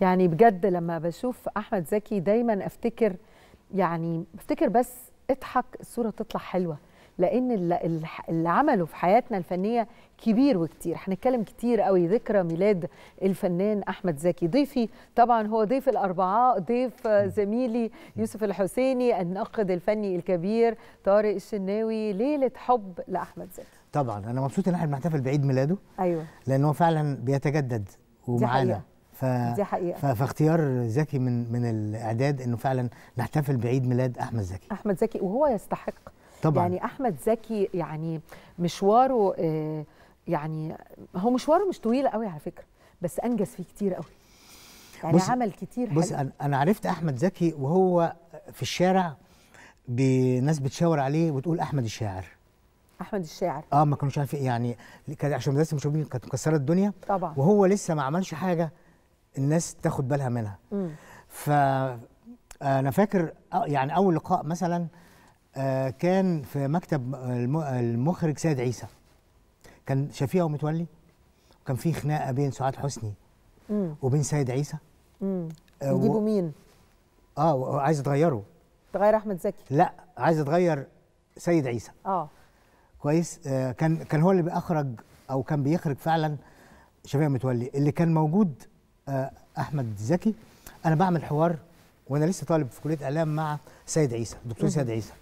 يعني بجد لما بشوف احمد زكي دايما افتكر يعني افتكر بس اضحك الصوره تطلع حلوه لان اللي, عمله في حياتنا الفنيه كبير وكتير هنتكلم كتير قوي ذكرى ميلاد الفنان احمد زكي ضيفي طبعا هو ضيف الاربعاء ضيف زميلي يوسف الحسيني الناقد الفني الكبير طارق الشناوي ليله حب لاحمد زكي طبعا انا مبسوط ان احنا بنحتفل بعيد ميلاده ايوه لان هو فعلا بيتجدد ومعانا ف... دي حقيقة. ف... فاختيار زكي من من الاعداد انه فعلا نحتفل بعيد ميلاد احمد زكي احمد زكي وهو يستحق طبعا يعني احمد زكي يعني مشواره آه، يعني هو مشواره مش طويل قوي على فكره بس انجز فيه كتير قوي يعني بص عمل كتير بص حلو. انا عرفت احمد زكي وهو في الشارع بناس بتشاور عليه وتقول احمد الشاعر احمد الشاعر اه ما كانوش عارفين يعني كان عشان مدرسه المشاغبين كانت مكسره الدنيا طبعا وهو لسه ما عملش حاجه الناس تاخد بالها منها ف فانا آه، فاكر آه، يعني اول لقاء مثلا آه، كان في مكتب المخرج سيد عيسى كان شفيقه ومتولي وكان في خناقه بين سعاد حسني وبين سيد عيسى يجيبوا مين اه وعايز تغيره تغير احمد زكي لا عايز تغير سيد عيسى اه كويس آه كان كان هو اللي بيخرج او كان بيخرج فعلا شفيقه متولي اللي كان موجود آه، احمد زكي انا بعمل حوار وانا لسه طالب في كليه اعلام مع سيد عيسى الدكتور سيد عيسى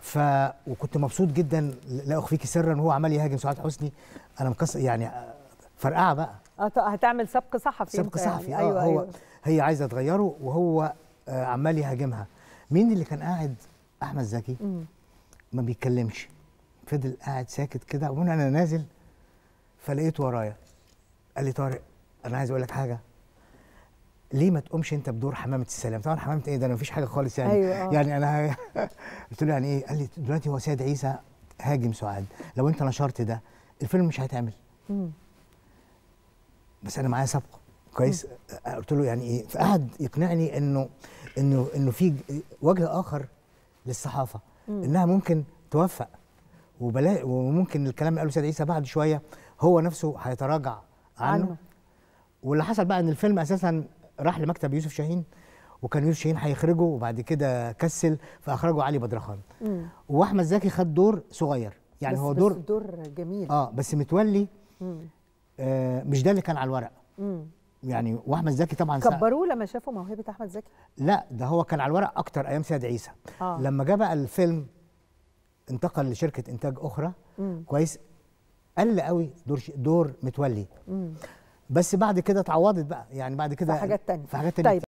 ف وكنت مبسوط جدا لا اخفيك سرا وهو عمال يهاجم سعاد حسني انا مكسر يعني فرقعه بقى آه، هتعمل سبق صحفي سبق صحفي يعني. أيوة, أيوة هي عايزه تغيره وهو عمال يهاجمها مين اللي كان قاعد احمد زكي ما بيتكلمش فضل قاعد ساكت كده وانا نازل فلقيته ورايا قال لي طارق انا عايز اقول لك حاجه ليه ما تقومش انت بدور حمامه السلام طبعا حمامه ايه ده انا مفيش حاجه خالص يعني أيوة. آه. يعني انا قلت له يعني ايه قال لي دلوقتي هو سيد عيسى هاجم سعاد لو انت نشرت ده الفيلم مش هيتعمل بس انا معايا سابقه كويس قلت له يعني ايه فقعد يقنعني انه انه انه في وجه اخر للصحافه انها ممكن توفق وبلا وممكن الكلام اللي قاله سيد عيسى بعد شويه هو نفسه هيتراجع عنه, عنه. واللي حصل بقى ان الفيلم اساسا راح لمكتب يوسف شاهين وكان يوسف شاهين هيخرجه وبعد كده كسل فاخرجه علي بدرخان واحمد زكي خد دور صغير يعني بس هو دور بس دور جميل اه بس متولي آه مش ده اللي كان على الورق مم. يعني واحمد زكي طبعا كبروه لما شافوا موهبه احمد زكي لا ده هو كان على الورق اكتر ايام سيد عيسى آه. لما جه بقى الفيلم انتقل لشركه انتاج اخرى مم. كويس قل قوي دور دور متولي مم. بس بعد كده اتعوضت بقى يعني بعد كده في حاجات تانية في حاجات تانية طيب